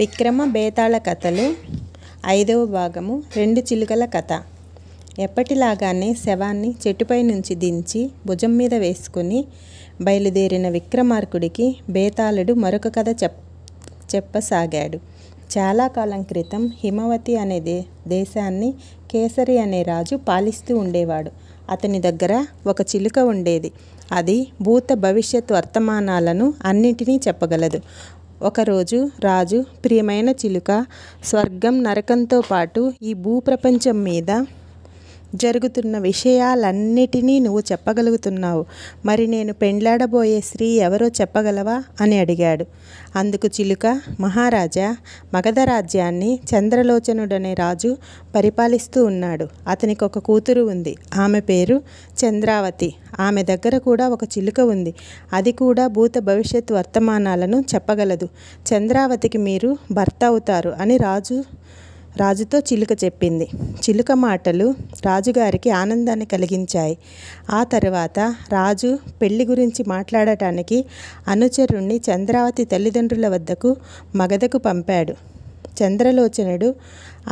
విక్రమ బేతాళ కథలు ఐదవ భాగము రెండు చిలుకల కథ ఎప్పటిలాగానే శవాన్ని చెట్టుపై నుంచి దించి భుజం మీద వేసుకుని బయలుదేరిన విక్రమార్కుడికి బేతాళుడు మరొక కథ చెప్ చెప్పసాగాడు చాలా కాలం క్రితం హిమవతి అనే దే దేశాన్ని కేసరి అనే రాజు పాలిస్తూ ఉండేవాడు అతని దగ్గర ఒక చిలుక ఉండేది అది భూత భవిష్యత్తు వర్తమానాలను అన్నిటినీ చెప్పగలదు ఒకరోజు రాజు ప్రియమైన చిలుక స్వర్గం నరకంతో పాటు ఈ భూప్రపంచం మీద జరుగుతున్న విషయాలన్నిటినీ నువ్వు చెప్పగలుగుతున్నావు మరి నేను పెండ్లాడబోయే స్త్రీ ఎవరో చెప్పగలవా అని అడిగాడు అందుకు చిలుక మహారాజా మగధ రాజ్యాన్ని చంద్రలోచనుడనే రాజు పరిపాలిస్తూ ఉన్నాడు అతనికి ఒక కూతురు ఉంది ఆమె పేరు చంద్రావతి ఆమె దగ్గర కూడా ఒక చిలుక ఉంది అది కూడా భూత భవిష్యత్ వర్తమానాలను చెప్పగలదు చంద్రావతికి మీరు భర్త అవుతారు అని రాజు రాజుతో చిలుక చెప్పింది చిలుక మాటలు రాజుగారికి ఆనందాన్ని కలిగించాయి ఆ తర్వాత రాజు పెళ్లి గురించి మాట్లాడటానికి అనుచరుణ్ణి చంద్రావతి తల్లిదండ్రుల వద్దకు మగధకు పంపాడు చంద్రలోచనుడు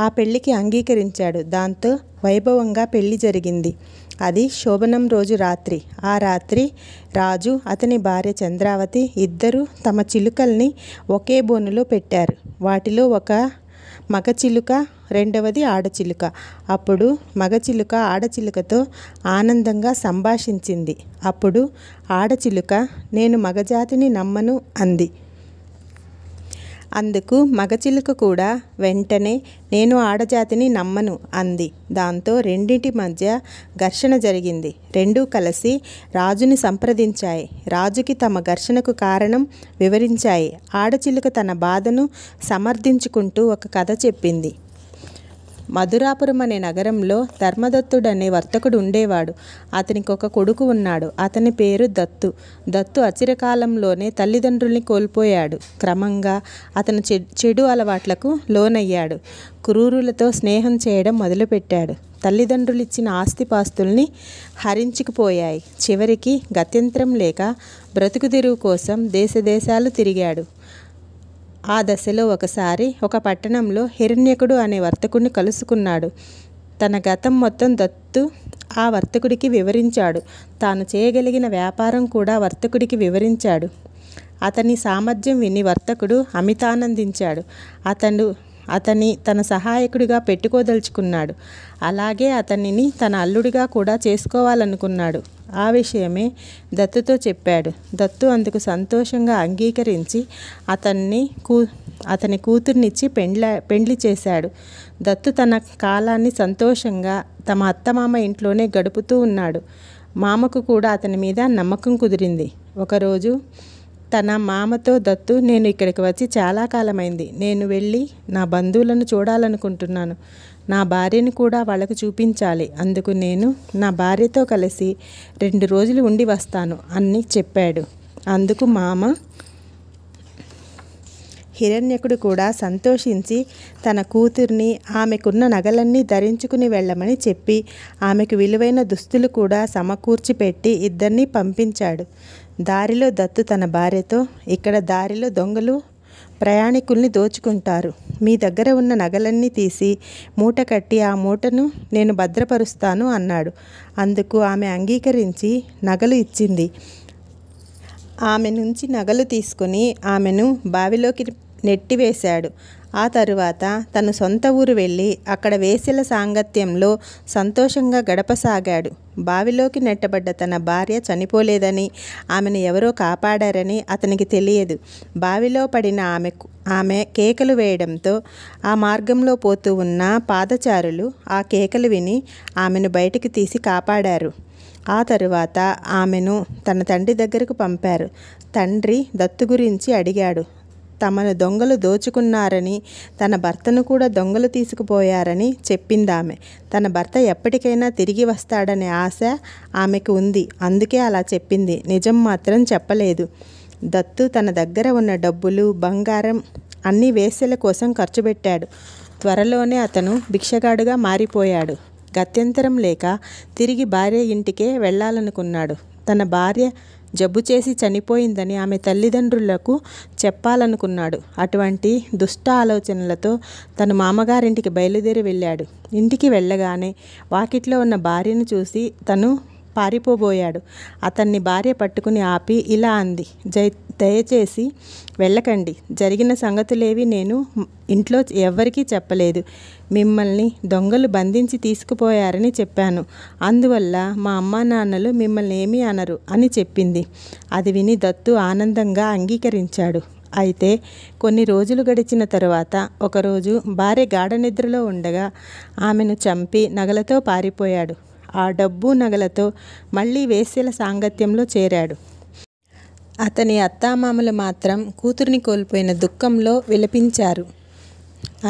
ఆ పెళ్లికి అంగీకరించాడు దాంతో వైభవంగా పెళ్లి జరిగింది అది శోభనం రోజు రాత్రి ఆ రాత్రి రాజు అతని భార్య చంద్రావతి ఇద్దరూ తమ చిలుకల్ని ఒకే బోనులో పెట్టారు వాటిలో ఒక మగచిలుక రెండవది ఆడచిలుక అప్పుడు మగచిలుక ఆడచిలుకతో ఆనందంగా సంభాషించింది అప్పుడు ఆడచిలుక నేను మగజాతిని నమ్మను అంది అందుకు మగచిలుక కూడా వెంటనే నేను ఆడజాతిని నమ్మను అంది దాంతో రెండింటి మధ్య ఘర్షణ జరిగింది రెండూ కలిసి రాజుని సంప్రదించాయి రాజుకి తమ ఘర్షణకు కారణం వివరించాయి ఆడచిలుక తన బాధను సమర్థించుకుంటూ ఒక కథ చెప్పింది మధురాపురం అనే నగరంలో ధర్మదత్తుడు అనే వర్తకుడు ఉండేవాడు అతనికి ఒక కొడుకు ఉన్నాడు అతని పేరు దత్తు దత్తు అచిరకాలంలోనే తల్లిదండ్రుల్ని కోల్పోయాడు క్రమంగా అతను చెడు అలవాట్లకు లోనయ్యాడు క్రూరులతో స్నేహం చేయడం మొదలుపెట్టాడు తల్లిదండ్రులు ఇచ్చిన ఆస్తిపాస్తుల్ని హరించుకుపోయాయి చివరికి గత్యంతరం లేక బ్రతుకుదిరువు కోసం దేశదేశాలు తిరిగాడు ఆ దశలో ఒకసారి ఒక పట్టణంలో హిరణ్యకుడు అనే వర్తకుడిని కలుసుకున్నాడు తన గతం మొత్తం దత్తు ఆ వర్తకుడికి వివరించాడు తాను చేయగలిగిన వ్యాపారం కూడా వర్తకుడికి వివరించాడు అతని సామర్థ్యం విని వర్తకుడు అమితానందించాడు అతడు అతని తన సహాయకుడిగా పెట్టుకోదలుచుకున్నాడు అలాగే అతనిని తన అల్లుడిగా కూడా చేసుకోవాలనుకున్నాడు ఆ విషయమే దత్తుతో చెప్పాడు దత్తు అందుకు సంతోషంగా అంగీకరించి అతన్ని కూ అతని కూతుర్నిచ్చి పెండ్ల పెండ్లి చేశాడు దత్తు తన కాలాన్ని సంతోషంగా తమ అత్తమామ ఇంట్లోనే గడుపుతూ ఉన్నాడు మామకు కూడా అతని మీద నమ్మకం కుదిరింది ఒకరోజు తన మామతో దత్తు నేను ఇక్కడికి వచ్చి చాలా కాలమైంది నేను వెళ్ళి నా బంధువులను చూడాలనుకుంటున్నాను నా భార్యని కూడా వాళ్ళకు చూపించాలి అందుకు నేను నా భార్యతో కలిసి రెండు రోజులు ఉండి వస్తాను అని చెప్పాడు అందుకు మామ హిరణ్యకుడు కూడా సంతోషించి తన కూతుర్ని ఆమెకున్న నగలన్నీ ధరించుకుని వెళ్ళమని చెప్పి ఆమెకు విలువైన దుస్తులు కూడా సమకూర్చి పెట్టి ఇద్దరిని పంపించాడు దారిలో దత్తు తన భార్యతో ఇక్కడ దారిలో దొంగలు ప్రయాణికుల్ని దోచుకుంటారు మీ దగ్గర ఉన్న నగలన్నీ తీసి మూట కట్టి ఆ మూటను నేను భద్రపరుస్తాను అన్నాడు అందుకు ఆమె అంగీకరించి నగలు ఇచ్చింది ఆమె నుంచి నగలు తీసుకుని ఆమెను బావిలోకి నెట్టివేశాడు ఆ తరువాత తను సొంత ఊరు వెళ్ళి అక్కడ వేసిల సాంగత్యంలో సంతోషంగా గడపసాగాడు బావిలోకి నెట్టబడ్డ తన భార్య చనిపోలేదని ఆమెను ఎవరో కాపాడారని అతనికి తెలియదు బావిలో పడిన ఆమె ఆమె కేకలు వేయడంతో ఆ మార్గంలో పోతూ ఉన్న పాదచారులు ఆ కేకలు విని ఆమెను బయటికి తీసి కాపాడారు ఆ తరువాత ఆమెను తన తండ్రి దగ్గరకు పంపారు తండ్రి దత్తు గురించి అడిగాడు తమను దొంగలు దోచుకున్నారని తన భర్తను కూడా దొంగలు తీసుకుపోయారని చెప్పిందామె తన భర్త ఎప్పటికైనా తిరిగి వస్తాడనే ఆశ ఆమెకు ఉంది అందుకే అలా చెప్పింది నిజం మాత్రం చెప్పలేదు దత్తు తన దగ్గర ఉన్న డబ్బులు బంగారం అన్ని వేసెల కోసం ఖర్చు పెట్టాడు త్వరలోనే అతను భిక్షగాడుగా మారిపోయాడు గత్యంతరం లేక తిరిగి భార్య ఇంటికే వెళ్ళాలనుకున్నాడు తన భార్య జబ్బు చేసి చనిపోయిందని ఆమె తల్లిదండ్రులకు చెప్పాలనుకున్నాడు అటువంటి దుష్ట ఆలోచనలతో తన మామగారింటికి బయలుదేరి వెళ్ళాడు ఇంటికి వెళ్ళగానే వాకిట్లో ఉన్న భార్యను చూసి తను పారిపోబోయాడు అతన్ని భార్య పట్టుకుని ఆపి ఇలా అంది జై దయచేసి వెళ్ళకండి జరిగిన సంగతులేవి నేను ఇంట్లో ఎవ్వరికీ చెప్పలేదు మిమ్మల్ని దొంగలు బంధించి తీసుకుపోయారని చెప్పాను అందువల్ల మా అమ్మా నాన్నలు మిమ్మల్ని ఏమీ అనరు అని చెప్పింది అది విని దత్తు ఆనందంగా అంగీకరించాడు అయితే కొన్ని రోజులు గడిచిన తరువాత ఒకరోజు భార్య గాఢ నిద్రలో ఉండగా ఆమెను చంపి నగలతో పారిపోయాడు ఆ డబ్బు నగలతో మళ్ళీ వేశ్యల సాంగత్యంలో చేరాడు అతని అత్తామామలు మాత్రం కూతురిని కోల్పోయిన దుఃఖంలో విలపించారు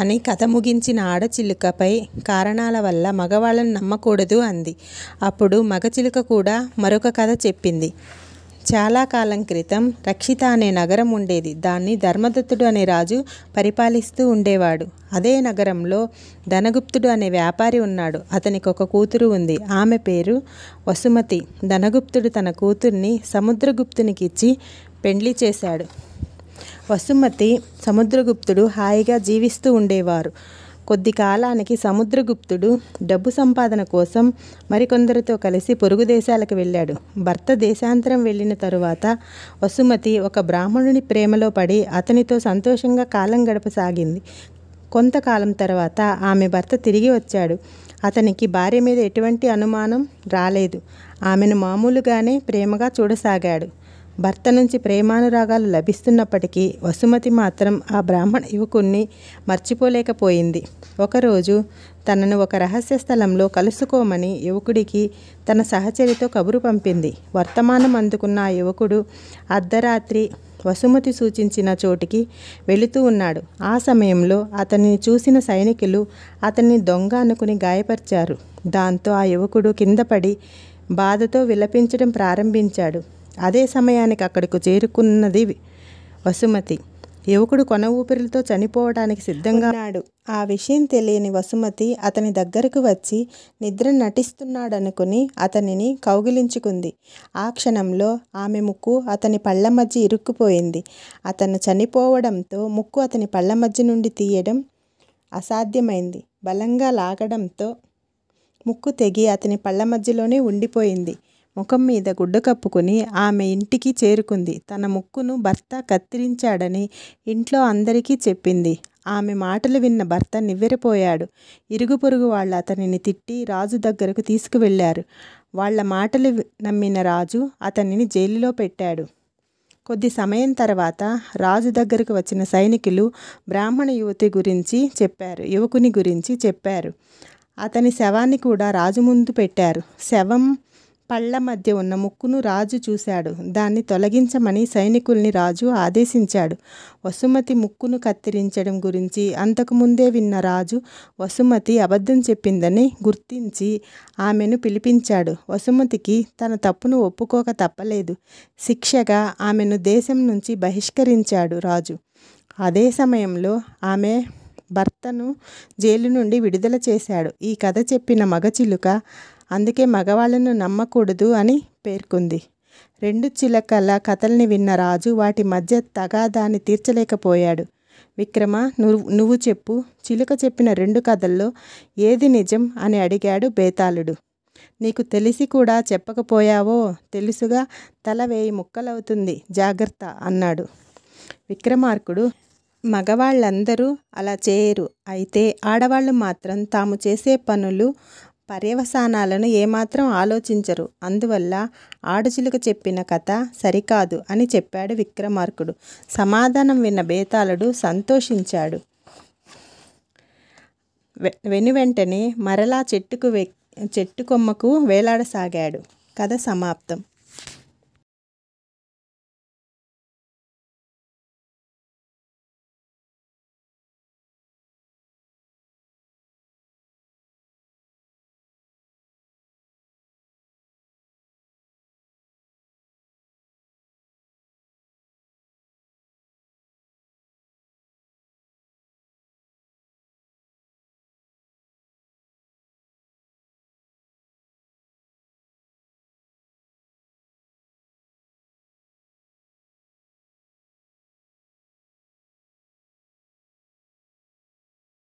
అని కథ ముగించిన ఆడచిలుకపై కారణాల వల్ల మగవాళ్ళని నమ్మకూడదు అంది అప్పుడు మగచిలుక కూడా మరొక కథ చెప్పింది చాలా కాలం క్రితం రక్షిత అనే నగరం ఉండేది దాన్ని ధర్మదత్తుడు అనే రాజు పరిపాలిస్తూ ఉండేవాడు అదే నగరంలో ధనగుప్తుడు అనే వ్యాపారి ఉన్నాడు అతనికి ఒక కూతురు ఉంది ఆమె పేరు వసుమతి ధనగుప్తుడు తన కూతుర్ని సముద్రగుప్తునికి ఇచ్చి పెండ్లి చేశాడు వసుమతి సముద్రగుప్తుడు హాయిగా జీవిస్తూ ఉండేవారు కొద్ది కాలానికి సముద్రగుప్తుడు డబ్బు సంపాదన కోసం మరికొందరితో కలిసి పొరుగు దేశాలకు వెళ్ళాడు భర్త దేశాంతరం వెళ్ళిన తరువాత వసుమతి ఒక బ్రాహ్మణుని ప్రేమలో పడి అతనితో సంతోషంగా కాలం గడపసాగింది కొంతకాలం తర్వాత ఆమె భర్త తిరిగి వచ్చాడు అతనికి భార్య మీద ఎటువంటి అనుమానం రాలేదు ఆమెను మామూలుగానే ప్రేమగా చూడసాగాడు భర్త నుంచి ప్రేమానురాగాలు లభిస్తున్నప్పటికీ వసుమతి మాత్రం ఆ బ్రాహ్మణ యువకుణ్ణి మర్చిపోలేకపోయింది ఒకరోజు తనను ఒక రహస్య స్థలంలో కలుసుకోమని యువకుడికి తన సహచరితో కబురు పంపింది వర్తమానం అందుకున్న ఆ యువకుడు అర్ధరాత్రి వసుమతి సూచించిన చోటికి వెళుతూ ఉన్నాడు ఆ సమయంలో అతన్ని చూసిన సైనికులు అతన్ని దొంగ అనుకుని గాయపరిచారు దాంతో ఆ యువకుడు కింద పడి బాధతో విలపించడం ప్రారంభించాడు అదే సమయానికి అక్కడకు చేరుకున్నది వసుమతి యువకుడు కొన ఊపిరితో చనిపోవడానికి సిద్ధంగా ఉన్నాడు ఆ విషయం తెలియని వసుమతి అతని దగ్గరకు వచ్చి నిద్ర నటిస్తున్నాడనుకుని అతనిని కౌగిలించుకుంది ఆ క్షణంలో ఆమె ముక్కు అతని పళ్ళ మధ్య ఇరుక్కుపోయింది అతను చనిపోవడంతో ముక్కు అతని పళ్ళ మధ్య నుండి తీయడం అసాధ్యమైంది బలంగా లాగడంతో ముక్కు తెగి అతని పళ్ళ మధ్యలోనే ఉండిపోయింది ముఖం మీద గుడ్డ కప్పుకుని ఆమె ఇంటికి చేరుకుంది తన ముక్కును భర్త కత్తిరించాడని ఇంట్లో అందరికీ చెప్పింది ఆమె మాటలు విన్న భర్త నివ్వెరపోయాడు ఇరుగు పొరుగు వాళ్ళు అతనిని తిట్టి రాజు దగ్గరకు తీసుకువెళ్లారు వాళ్ల మాటలు నమ్మిన రాజు అతనిని జైలులో పెట్టాడు కొద్ది సమయం తర్వాత రాజు దగ్గరకు వచ్చిన సైనికులు బ్రాహ్మణ యువతి గురించి చెప్పారు యువకుని గురించి చెప్పారు అతని శవాన్ని కూడా రాజు ముందు పెట్టారు శవం పళ్ళ మధ్య ఉన్న ముక్కును రాజు చూశాడు దాన్ని తొలగించమని సైనికుల్ని రాజు ఆదేశించాడు వసుమతి ముక్కును కత్తిరించడం గురించి అంతకుముందే విన్న రాజు వసుమతి అబద్ధం చెప్పిందని గుర్తించి ఆమెను పిలిపించాడు వసుమతికి తన తప్పును ఒప్పుకోక తప్పలేదు శిక్షగా ఆమెను దేశం నుంచి బహిష్కరించాడు రాజు అదే సమయంలో ఆమె భర్తను జైలు నుండి విడుదల చేశాడు ఈ కథ చెప్పిన మగచిలుక అందుకే మగవాళ్ళను నమ్మకూడదు అని పేర్కొంది రెండు చిలకల కథల్ని విన్న రాజు వాటి మధ్య తగాదాన్ని తీర్చలేకపోయాడు విక్రమ నువ్వు నువ్వు చెప్పు చిలుక చెప్పిన రెండు కథల్లో ఏది నిజం అని అడిగాడు బేతాళుడు నీకు తెలిసి కూడా చెప్పకపోయావో తెలుసుగా తల వేయి ముక్కలవుతుంది జాగ్రత్త అన్నాడు విక్రమార్కుడు మగవాళ్ళందరూ అలా చేయరు అయితే ఆడవాళ్ళు మాత్రం తాము చేసే పనులు పర్యవసానాలను ఏమాత్రం ఆలోచించరు అందువల్ల ఆడచిలుక చెప్పిన కథ సరికాదు అని చెప్పాడు విక్రమార్కుడు సమాధానం విన్న బేతాళుడు సంతోషించాడు వెను వెంటనే మరలా చెట్టుకు చెట్టు కొమ్మకు వేలాడసాగాడు కథ సమాప్తం